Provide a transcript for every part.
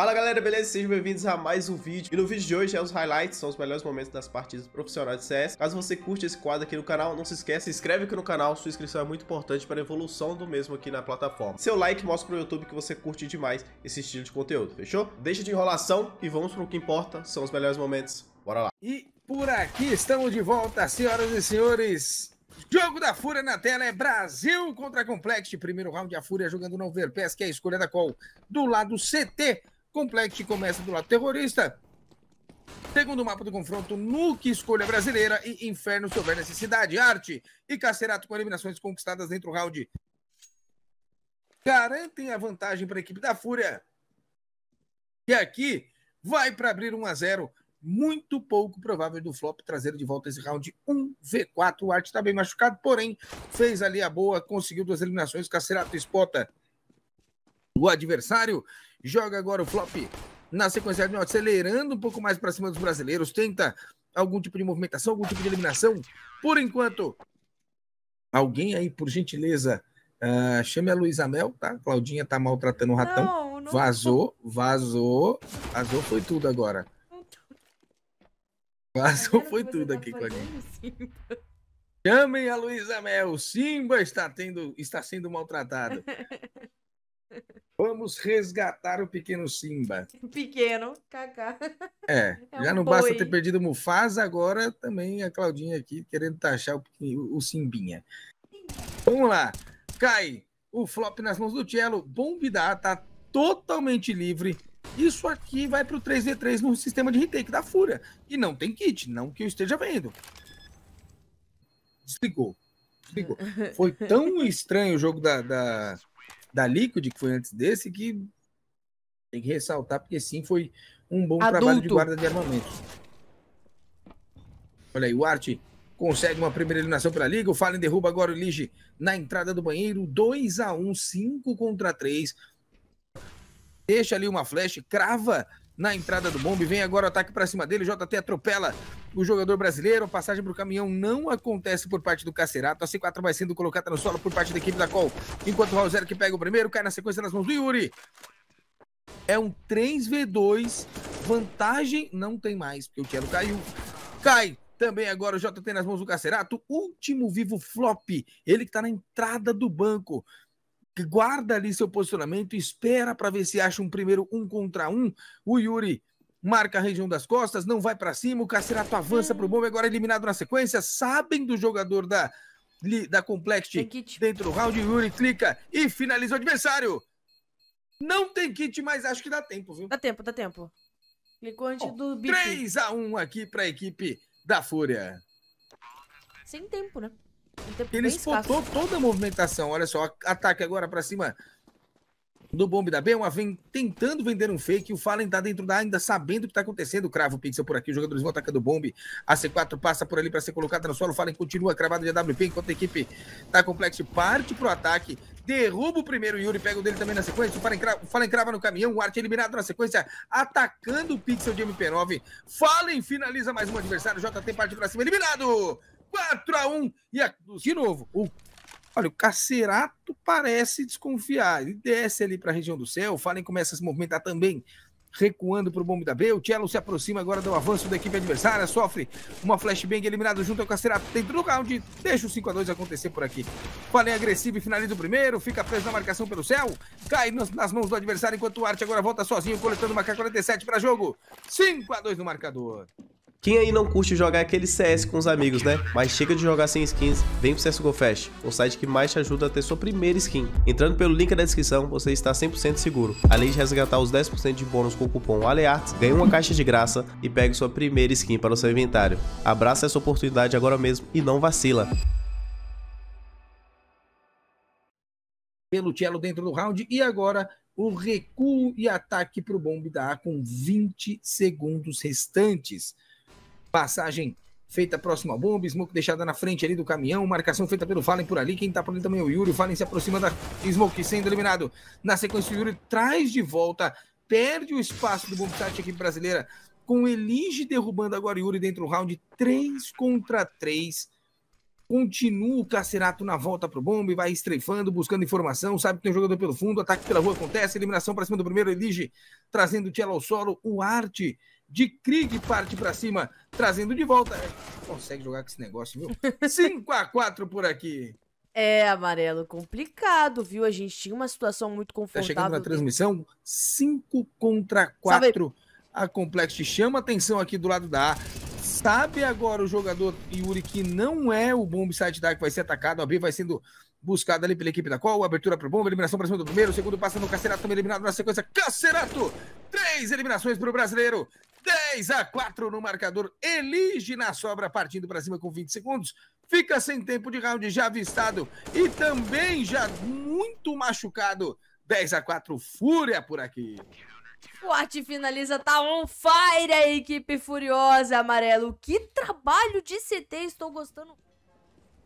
Fala galera, beleza? Sejam bem-vindos a mais um vídeo. E no vídeo de hoje é os highlights, são os melhores momentos das partidas profissionais de CS. Caso você curte esse quadro aqui no canal, não se esqueça, se inscreve aqui no canal, sua inscrição é muito importante para a evolução do mesmo aqui na plataforma. Seu like mostra pro YouTube que você curte demais esse estilo de conteúdo, fechou? Deixa de enrolação e vamos pro que importa, são os melhores momentos. Bora lá. E por aqui estamos de volta, senhoras e senhores. Jogo da Fúria na tela é Brasil contra Complex. Primeiro round, a Fúria jogando no Overpass, que é a escolha da qual? Do lado CT, Complex começa do lado terrorista. Segundo mapa do confronto, Nuke escolha brasileira e Inferno se houver necessidade. Arte e Cacerato com eliminações conquistadas dentro do round. Garantem a vantagem para a equipe da Fúria. E aqui vai para abrir 1 a 0 muito pouco provável do flop trazer de volta esse round 1v4. O Arte está bem machucado, porém fez ali a boa, conseguiu duas eliminações. Cacerato espota o adversário joga agora o flop na sequência, acelerando um pouco mais para cima dos brasileiros, tenta algum tipo de movimentação, algum tipo de eliminação. Por enquanto, alguém aí, por gentileza, uh, chame a Luísa Mel, tá? Claudinha tá maltratando o ratão. Não, não vazou, vazou, vazou, foi tudo agora. Vazou, foi tudo tá aqui, Claudinha. Chamem a Luísa Mel, Simba está, tendo, está sendo maltratado. Vamos resgatar o pequeno Simba. Pequeno, Kaká. É, é já um não boi. basta ter perdido o Mufasa, agora também a Claudinha aqui querendo taxar o, o Simbinha. Vamos lá. Cai o flop nas mãos do Tielo. Bombidá tá totalmente livre. Isso aqui vai pro 3v3 no sistema de retake da Fúria. E não tem kit, não que eu esteja vendo. Desligou. Desligou. Foi tão estranho o jogo da, da da Liquid, que foi antes desse, que tem que ressaltar, porque sim, foi um bom Adulto. trabalho de guarda de armamentos. Olha aí, o Art consegue uma primeira eliminação pela Liga. O Fallen derruba agora o Lige na entrada do banheiro. 2 a 1 5 contra 3. Deixa ali uma flash, crava na entrada do bombe. Vem agora o ataque para cima dele. JT atropela o jogador brasileiro. Passagem para o caminhão não acontece por parte do Cacerato. A C4 vai sendo colocada no solo por parte da equipe da Col. Enquanto o Raulzero que pega o primeiro, cai na sequência nas mãos do Yuri. É um 3v2. Vantagem não tem mais, porque o Tielo caiu. Cai também agora o JT nas mãos do Cacerato. Último vivo flop. Ele que está na entrada do banco guarda ali seu posicionamento, espera para ver se acha um primeiro um contra um. O Yuri marca a região das costas, não vai para cima, o Cacerato avança para o hum. bombe, agora é eliminado na sequência, sabem do jogador da, da Complex dentro do round, Yuri clica e finaliza o adversário. Não tem kit, mas acho que dá tempo, viu? Dá tempo, dá tempo. Clicou antes oh, do bicho. 3x1 aqui para a equipe da Fúria. Sem tempo, né? ele escutou toda a movimentação. Olha só, ataque agora para cima do Bombe da Uma vem tentando vender um fake, o Fallen tá dentro da ainda sabendo o que tá acontecendo, crava o Pixel por aqui, os jogadores vão atacando o Bombe, a C4 passa por ali para ser colocada no solo, o Fallen continua cravado de AWP, enquanto a equipe da tá complexo parte pro ataque, derruba o primeiro Yuri, pega o dele também na sequência, o Fallen crava, o Fallen crava no caminhão, o arte eliminado na sequência, atacando o Pixel de MP9, Fallen finaliza mais um adversário, JT parte pra cima, eliminado! 4 a 1 E de novo, o, olha, o Cacerato parece desconfiar. Ele desce ali para a região do céu. O Fallen começa a se movimentar também recuando para o bombe da B. O Cello se aproxima agora do avanço da equipe adversária, sofre uma flashbang eliminado junto ao Cacerato dentro do round, deixa o 5x2 acontecer por aqui. Fallen agressivo e finaliza o primeiro, fica preso na marcação pelo céu, cai nas mãos do adversário enquanto o Arte agora volta sozinho, coletando uma K47 para jogo. 5x2 no marcador. Quem aí não curte jogar aquele CS com os amigos, né? Mas chega de jogar sem skins, vem pro CSGO Fest, o site que mais te ajuda a ter sua primeira skin. Entrando pelo link da descrição, você está 100% seguro. Além de resgatar os 10% de bônus com o cupom ALEARTS, ganhe uma caixa de graça e pegue sua primeira skin para o seu inventário. Abraça essa oportunidade agora mesmo e não vacila. Pelo Cello dentro do round e agora o recuo e ataque para o bombe da A com 20 segundos restantes. Passagem feita próxima ao bomba, Smoke deixada na frente ali do caminhão, marcação feita pelo Fallen por ali, quem tá por ali também é o Yuri, o Fallen se aproxima da Smoke, sendo eliminado. Na sequência, o Yuri traz de volta, perde o espaço do Bombsite, equipe brasileira, com Elige derrubando agora o Yuri dentro do round, 3 contra 3. Continua o Cacerato na volta pro bombe, vai estreifando, buscando informação, sabe que tem um jogador pelo fundo, ataque pela rua acontece, eliminação para cima do primeiro, Elige trazendo o Tchelo ao solo, o Arte de Krieg parte para cima, trazendo de volta. É, consegue jogar com esse negócio, viu? 5 a 4 por aqui. É, amarelo, complicado, viu? A gente tinha uma situação muito confortável. Tá chegando na transmissão, 5 contra 4. A Complex chama atenção aqui do lado da A. Sabe agora o jogador Yuri que não é o bombside da que vai ser atacado. A B vai sendo buscada ali pela equipe da Col. Abertura para o bomba, eliminação para cima do primeiro. O segundo passa no Cacerato, também eliminado na sequência. Cacerato! Três eliminações para o brasileiro. 10 a 4 no marcador. Elige na sobra, partindo para cima com 20 segundos. Fica sem tempo de round, já avistado e também já muito machucado. 10 a 4 Fúria por aqui. o arte finaliza, tá on fire a equipe furiosa, amarelo. Que trabalho de CT, estou gostando.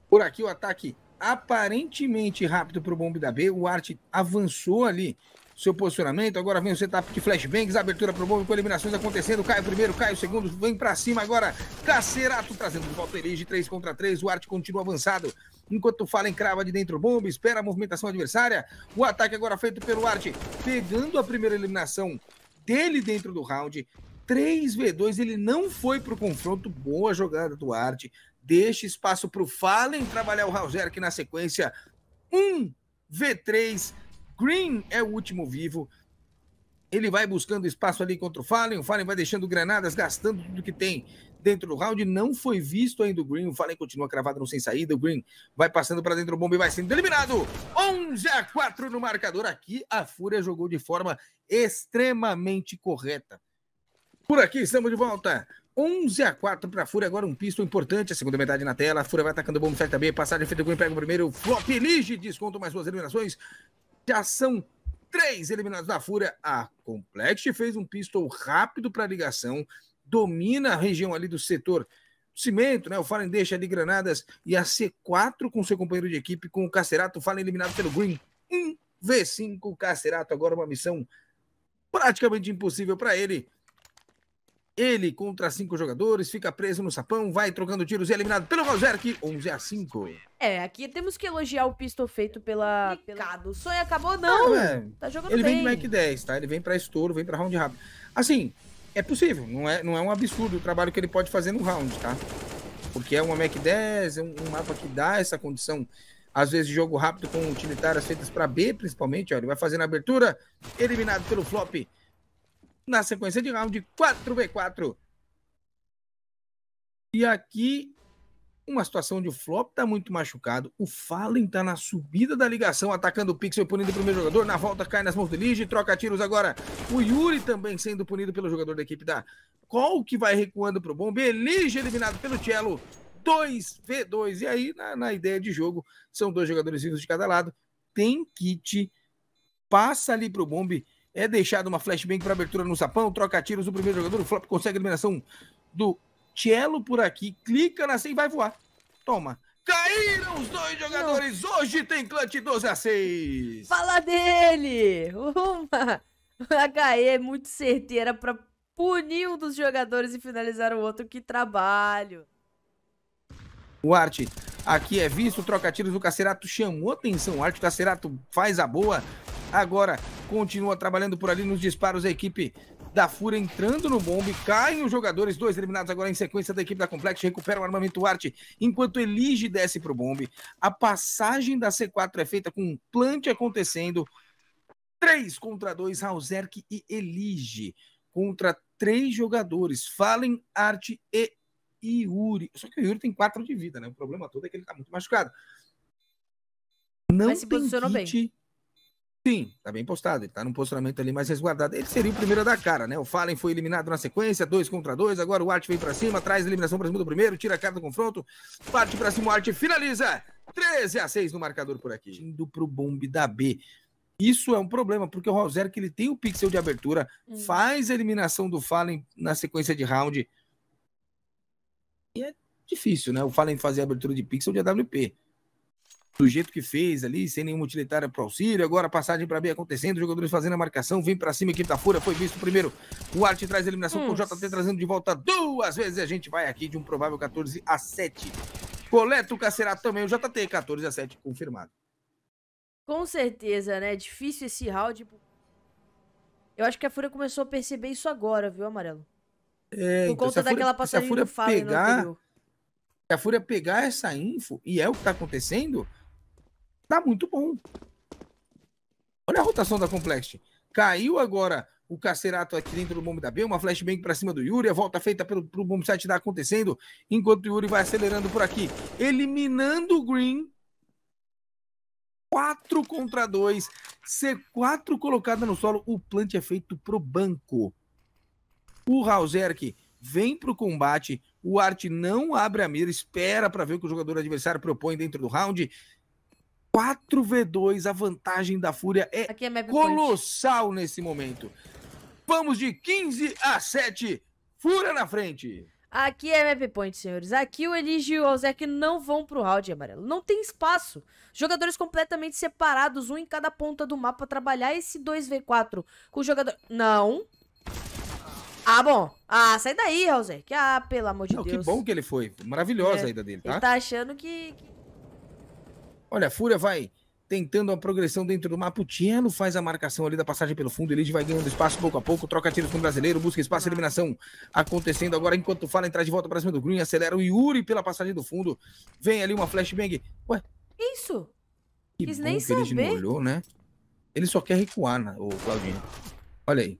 Por aqui o ataque aparentemente rápido para o bombe da B. O arte avançou ali seu posicionamento. Agora vem o setup de flashbangs, abertura pro bom, com eliminações acontecendo. Cai o primeiro, cai o segundo, vem para cima agora. Cacerato trazendo de volta Elis de 3 contra 3. O Arte continua avançado. Enquanto fala em crava de dentro bomba, espera a movimentação adversária. O ataque agora feito pelo Arte, pegando a primeira eliminação dele dentro do round. 3v2, ele não foi pro confronto. Boa jogada do Arte. Deixa espaço para o Fallen trabalhar o Hauser aqui na sequência. 1v3 Green é o último vivo. Ele vai buscando espaço ali contra o Fallen. O Fallen vai deixando granadas, gastando tudo que tem dentro do round. Não foi visto ainda o Green. O Fallen continua cravado no sem saída. O Green vai passando para dentro do bomba e vai sendo eliminado. 11 a 4 no marcador. Aqui a Fúria jogou de forma extremamente correta. Por aqui estamos de volta. 11 a 4 para a Fúria, agora um pisto importante, a segunda metade na tela, a Fúria vai atacando o bombo, fecha também, passagem feita, o Green pega o primeiro, flop, elige, desconto mais duas eliminações, já são três eliminados da Fúria. A Complex fez um pistol rápido para a ligação, domina a região ali do setor Cimento, né? O Fallen deixa ali granadas e a C4 com seu companheiro de equipe, com o Cacerato. O Fallen eliminado pelo Green. Um V5 Cacerato, agora uma missão praticamente impossível para ele. Ele contra cinco jogadores, fica preso no sapão, vai trocando tiros e é eliminado pelo Valzerk, 11 a 5. É, aqui temos que elogiar o pisto feito pela... Picado. O sonho acabou não, ah, tá jogando Ele bem. vem de Mac 10, tá? Ele vem pra estouro, vem pra round rápido. Assim, é possível, não é, não é um absurdo o trabalho que ele pode fazer no round, tá? Porque é uma Mac 10, é um, um mapa que dá essa condição às vezes jogo rápido com utilitárias feitas para B, principalmente. Olha, ele vai fazendo a abertura, eliminado pelo flop na sequência de round 4v4. E aqui, uma situação de flop está muito machucado. O Fallen está na subida da ligação, atacando o Pixel, punindo o primeiro jogador. Na volta cai nas mãos do Lige, troca tiros agora. O Yuri também sendo punido pelo jogador da equipe da Col, que vai recuando para o bombe. Lige eliminado pelo Cello. 2v2. E aí, na, na ideia de jogo, são dois jogadores vivos de cada lado. Tem kit, passa ali para o bombe é deixado uma flashbang para abertura no sapão, troca tiros do primeiro jogador, o Flop consegue a eliminação do Cello por aqui, clica na C e vai voar. Toma. Caíram os dois jogadores. Não. Hoje tem clutch 12 a 6. Fala dele! Uma. A HE é muito certeira para punir um dos jogadores e finalizar o outro. Que trabalho! O Arte aqui é visto, troca tiros. O Cacerato chamou atenção. O Arte, o Cacerato faz a boa. Agora continua trabalhando por ali nos disparos a equipe da FURA entrando no bombe, caem os jogadores, dois eliminados agora em sequência da equipe da Complex, recupera o armamento Arte, enquanto Elige desce para o bombe. A passagem da C4 é feita com um plant acontecendo, 3 contra 2, Rauzerk e Elige, contra três jogadores, Fallen, Arte e Yuri. Só que o Yuri tem quatro de vida, né? O problema todo é que ele está muito machucado. Não Mas se tem posicionou kit, bem Sim, tá bem postado, ele tá num posicionamento ali mais resguardado. Ele seria o primeiro da cara, né? O Fallen foi eliminado na sequência, dois contra dois, agora o Art vem para cima, traz a eliminação pra cima do primeiro, tira a cara do confronto, parte pra cima, o Art finaliza! 13 a 6 no marcador por aqui. Indo pro bombe da B. Isso é um problema, porque o Rosério, que ele tem o pixel de abertura, hum. faz a eliminação do Fallen na sequência de round. E é difícil, né? O Fallen fazer a abertura de pixel de AWP do jeito que fez ali, sem nenhuma utilitária para auxílio. Agora passagem para B acontecendo, jogadores fazendo a marcação, vem para cima, equipe da Fúria, foi visto primeiro. O Arte traz a eliminação hum. com o JT trazendo de volta duas vezes. A gente vai aqui de um provável 14 a 7. Coleto Cacerato também, o JT 14 a 7 confirmado. Com certeza, né? Difícil esse round. Eu acho que a Fúria começou a perceber isso agora, viu, Amarelo? É, então, Por então, conta daquela Fúria, passagem do Fábio pegar, no anterior. Se a Fúria pegar essa info, e é o que está acontecendo, tá muito bom. Olha a rotação da Complex. Caiu agora o Cacerato aqui dentro do bombe da B, uma flashbang para cima do Yuri, a volta feita pelo, pro bombe 7 tá acontecendo, enquanto o Yuri vai acelerando por aqui, eliminando o Green. 4 contra 2, C4 colocada no solo, o plant é feito pro banco. O Hauserk vem pro combate, o Art não abre a mira, espera para ver o que o jogador adversário propõe dentro do round, 4v2, a vantagem da Fúria é, é colossal point. nesse momento. Vamos de 15 a 7, Fúria na frente. Aqui é map point, senhores. Aqui o Eligio e o Ozek não vão pro round é amarelo. Não tem espaço. Jogadores completamente separados, um em cada ponta do mapa, trabalhar esse 2v4 com o jogador... Não. Ah, bom. Ah, sai daí, Ozek. Ah, pelo amor de não, Deus. Que bom que ele foi. Maravilhosa é. a ida dele, tá? Ele tá achando que, que Olha, a Fúria vai tentando uma progressão dentro do mapa. O Tielo faz a marcação ali da passagem pelo fundo. Elige vai ganhando espaço pouco a pouco. Troca tiro com o brasileiro. Busca espaço. Eliminação acontecendo agora. Enquanto fala, entrar de volta para cima do Green. Acelera o Yuri pela passagem do fundo. Vem ali uma flashbang. Ué? Isso? Que Quis nem que saber. Ele não olhou, né? Ele só quer recuar, né, o Claudinho. Olha aí.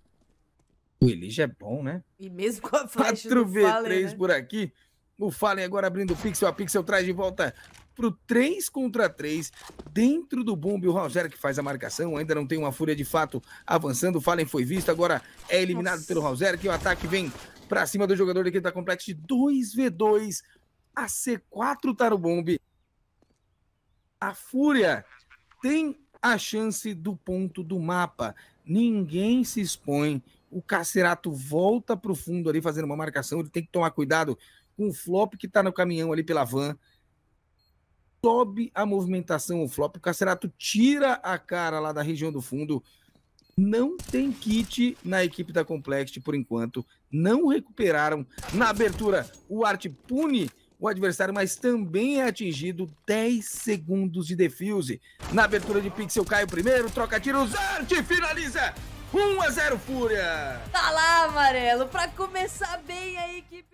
O Elige é bom, né? E mesmo com a flash 4v3 né? por aqui. O Fallen agora abrindo o Pixel, a Pixel traz de volta para o 3 contra 3 dentro do bombe. O Rogério que faz a marcação, ainda não tem uma fúria de fato avançando. O Fallen foi visto, agora é eliminado Nossa. pelo Rogério, que o ataque vem para cima do jogador daqui da Complexe de 2v2 a C4 tá no bombe. A fúria tem a chance do ponto do mapa. Ninguém se expõe. O Cacerato volta para o fundo ali fazendo uma marcação. Ele tem que tomar cuidado com o flop que está no caminhão ali pela van. Sobe a movimentação, o flop. O Cacerato tira a cara lá da região do fundo. Não tem kit na equipe da Complext por enquanto. Não recuperaram. Na abertura, o Art pune o adversário, mas também é atingido 10 segundos de defuse. Na abertura de Pixel cai o primeiro, troca tiros, Art finaliza! 1 a 0 Fúria! Tá lá, Amarelo, pra começar bem a equipe.